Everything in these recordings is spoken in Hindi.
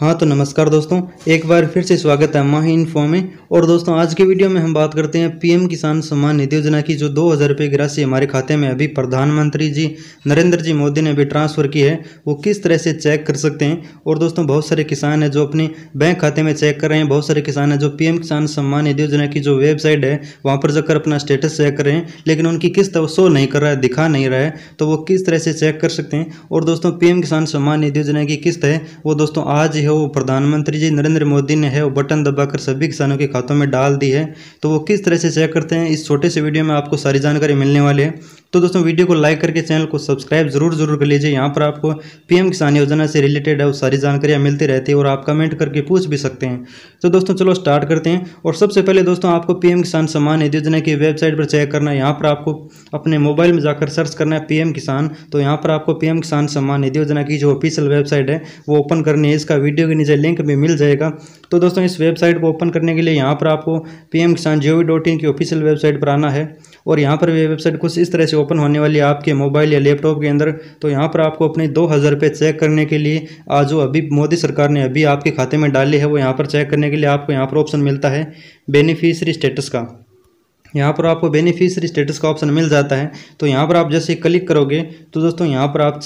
हाँ तो नमस्कार दोस्तों एक बार फिर से स्वागत है माही इन्फो में और दोस्तों आज के वीडियो में हम बात करते हैं पीएम किसान सम्मान निधि योजना की जो दो हज़ार रुपये की राशि हमारे खाते में अभी प्रधानमंत्री जी नरेंद्र जी मोदी ने अभी ट्रांसफ़र की है वो किस तरह से चेक कर सकते हैं और दोस्तों बहुत सारे किसान हैं जो अपने बैंक खाते में चेक कर रहे हैं बहुत सारे किसान हैं जो पी किसान सम्मान निधि योजना की जो वेबसाइट है वहाँ पर जाकर अपना स्टेटस चेक कर रहे हैं लेकिन उनकी किस्त शो नहीं कर रहा है दिखा नहीं रहा है तो वो किस तरह से चेक कर सकते हैं और दोस्तों पी किसान सम्मान निधि योजना की किस्त है वो दोस्तों आज है वो प्रधानमंत्री जी नरेंद्र मोदी ने है वो बटन दबाकर सभी किसानों के खातों में डाल दी है तो वो किस तरह से चेक करते हैं इस छोटे से वीडियो में आपको सारी जानकारी मिलने वाली है तो दोस्तों वीडियो को लाइक करके चैनल को सब्सक्राइब जरूर जरूर कर लीजिए यहाँ पर आपको पीएम किसान योजना से रिलेटेड है वो सारी जानकारियाँ मिलती रहती है और आप कमेंट करके पूछ भी सकते हैं तो दोस्तों चलो स्टार्ट करते हैं और सबसे पहले दोस्तों आपको पीएम किसान सम्मान निधि योजना की वेबसाइट पर चेक करना है यहाँ पर आपको अपने मोबाइल में जाकर सर्च करना है पीएम किसान तो यहाँ पर आपको पीएम किसान सम्मान निधि योजना की जो ऑफिशियल वेबसाइट है वो ओपन करनी है इसका वीडियो के नीचे लिंक भी मिल जाएगा तो दोस्तों इस वेबसाइट को ओपन करने के लिए यहाँ पर आपको पी किसान की ऑफिशियल वेबसाइट पर आना है और यहाँ पर ये वेबसाइट कुछ इस तरह से ओपन होने वाली है आपके मोबाइल या लैपटॉप के अंदर तो यहाँ पर आपको अपने दो हज़ार रुपये चेक करने के लिए आज जो अभी मोदी सरकार ने अभी आपके खाते में डाले है वो यहाँ पर चेक करने के लिए आपको यहाँ पर ऑप्शन मिलता है बेनिफिशरी स्टेटस का यहाँ पर आपको बेनिफिशरी स्टेटस का ऑप्शन मिल जाता है तो यहाँ पर आप जैसे क्लिक करोगे तो दोस्तों यहाँ पर आप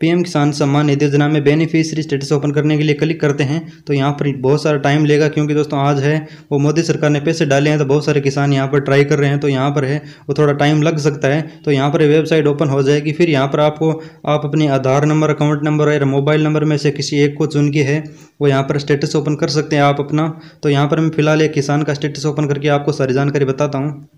पीएम किसान सम्मान निधि योजना में बेनिफिशियरी स्टेटस ओपन करने के लिए क्लिक करते हैं तो यहाँ पर बहुत सारा टाइम लेगा क्योंकि दोस्तों आज है वो मोदी सरकार ने पैसे डाले हैं तो बहुत सारे किसान यहाँ पर ट्राई कर रहे हैं तो यहाँ पर है वो थोड़ा टाइम लग सकता है तो यहाँ पर वेबसाइट ओपन हो जाएगी फिर यहाँ पर आपको आप अपने आधार नंबर अकाउंट नंबर या मोबाइल नंबर में से किसी एक को चुन के है वो यहाँ पर स्टेटस ओपन कर सकते हैं आप अपना तो यहाँ पर मैं फिलहाल एक किसान का स्टेटस ओपन करके आपको सारी जानकारी बताता हूँ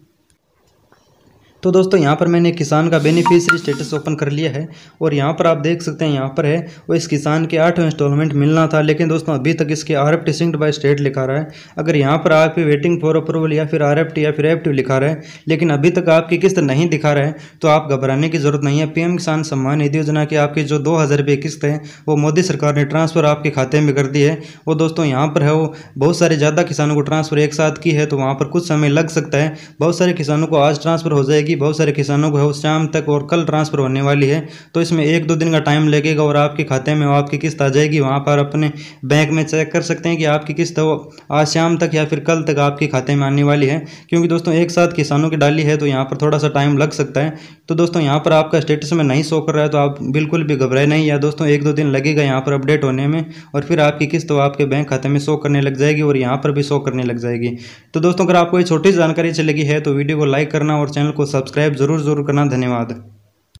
तो दोस्तों यहाँ पर मैंने किसान का बेनिफिशरी स्टेटस ओपन कर लिया है और यहाँ पर आप देख सकते हैं यहाँ पर है और इस किसान के आठ इंस्टॉलमेंट मिलना था लेकिन दोस्तों अभी तक इसके R F T by state लिखा रहा है अगर यहाँ पर आप वेटिंग फॉर अप्रूवल या फिर आर एफ टी या फिर एफ टी लिखा रहा है लेकिन अभी तक आपकी किस्त नहीं दिखा रहा है तो आप घबराने की जरूरत नहीं है पीएम किसान सम्मान निधि योजना की आपकी जो दो हज़ार रुपये किस्त है वो मोदी सरकार ने ट्रांसफ़र आपके खाते में कर दी है और दोस्तों यहाँ पर है वो बहुत सारे ज़्यादा किसानों को ट्रांसफ़र एक साथ की है तो वहाँ पर कुछ समय लग सकता है बहुत सारे किसानों को आज ट्रांसफ़र हो जाएगी कि बहुत सारे किसानों को है शाम तक और कल ट्रांसफ़र होने वाली है तो इसमें एक दो दिन का टाइम लगेगा और आपके खाते में आपकी किस्त आ जाएगी वहाँ पर अपने बैंक में चेक कर सकते हैं कि आपकी किस्त वो आज शाम तक या फिर कल तक आपके खाते में आने वाली है क्योंकि दोस्तों एक साथ किसानों की डाली है तो यहाँ पर थोड़ा सा टाइम लग सकता है तो दोस्तों यहाँ पर आपका स्टेटस में नहीं शो कर रहा है तो आप बिल्कुल भी घबराए नहीं या दोस्तों एक दो दिन लगेगा यहाँ पर अपडेट होने में और फिर आपकी किस्त तो आपके बैंक खाते में शो करने लग जाएगी और यहाँ पर भी शो करने लग जाएगी तो दोस्तों अगर आपको ये छोटी जानकारी चलेगी है तो वीडियो को लाइक करना और चैनल को सब्सक्राइब सब्सक्राइब ज़रूर ज़रूर करना धन्यवाद